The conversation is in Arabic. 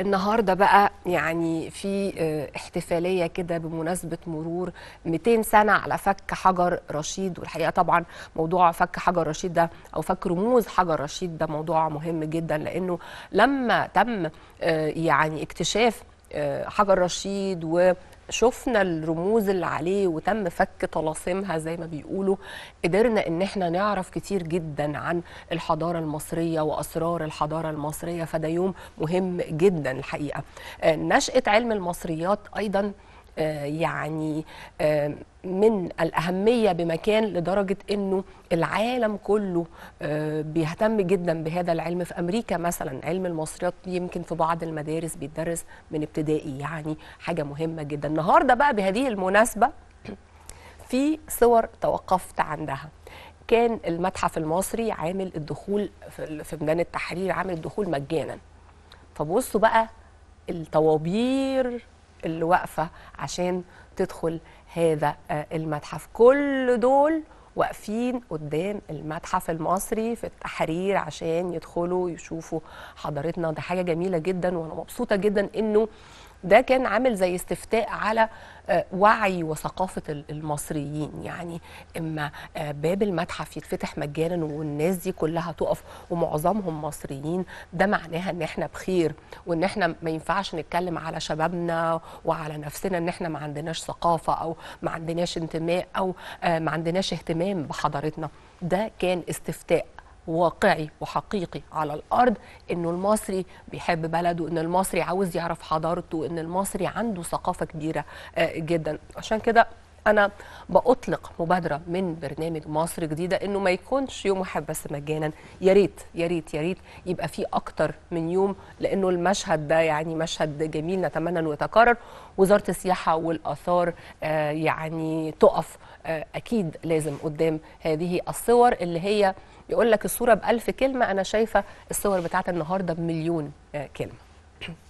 النهارده بقى يعني في آه، احتفاليه كده بمناسبه مرور 200 سنه على فك حجر رشيد والحقيقه طبعا موضوع فك حجر رشيد ده او فك رموز حجر رشيد ده موضوع مهم جدا لانه لما تم آه، يعني اكتشاف آه، حجر رشيد و شفنا الرموز اللي عليه وتم فك طلاسمها زي ما بيقولوا قدرنا ان احنا نعرف كتير جدا عن الحضاره المصريه واسرار الحضاره المصريه فده يوم مهم جدا الحقيقه آه، نشاه علم المصريات ايضا آه، يعني آه، من الأهمية بمكان لدرجة أنه العالم كله آه، بيهتم جدا بهذا العلم في أمريكا مثلا علم المصريات يمكن في بعض المدارس بيدرس من ابتدائي يعني حاجة مهمة جدا النهاردة بقى بهذه المناسبة في صور توقفت عندها كان المتحف المصري عامل الدخول في ميدان التحرير عامل الدخول مجانا فبصوا بقى الطوابير اللي واقفه عشان تدخل هذا آه، المتحف كل دول واقفين قدام المتحف المصري في التحرير عشان يدخلوا يشوفوا حضارتنا ده حاجه جميله جدا وانا مبسوطه جدا انه ده كان عامل زي استفتاء على آه، وعي وثقافة المصريين يعني إما آه، باب المتحف يتفتح مجانا والناس دي كلها تقف ومعظمهم مصريين ده معناها إن إحنا بخير وإن إحنا ما ينفعش نتكلم على شبابنا وعلى نفسنا إن إحنا ما عندناش ثقافة أو ما عندناش انتماء أو آه، ما عندناش اهتمام بحضارتنا ده كان استفتاء واقعي وحقيقي على الارض انه المصري بيحب بلده ان المصري عاوز يعرف حضارته ان المصري عنده ثقافه كبيره آه، جدا عشان كده انا باطلق مبادره من برنامج مصر جديده انه ما يكونش يوم واحد بس مجانا يا ريت يا ريت يا ريت يبقى في اكتر من يوم لانه المشهد ده يعني مشهد جميل نتمنى انه يتكرر وزاره السياحه والاثار آه، يعني تقف آه، اكيد لازم قدام هذه الصور اللي هي يقول لك الصوره بألف كلمه انا شايفه الصور بتاعت النهارده بمليون آه، كلمه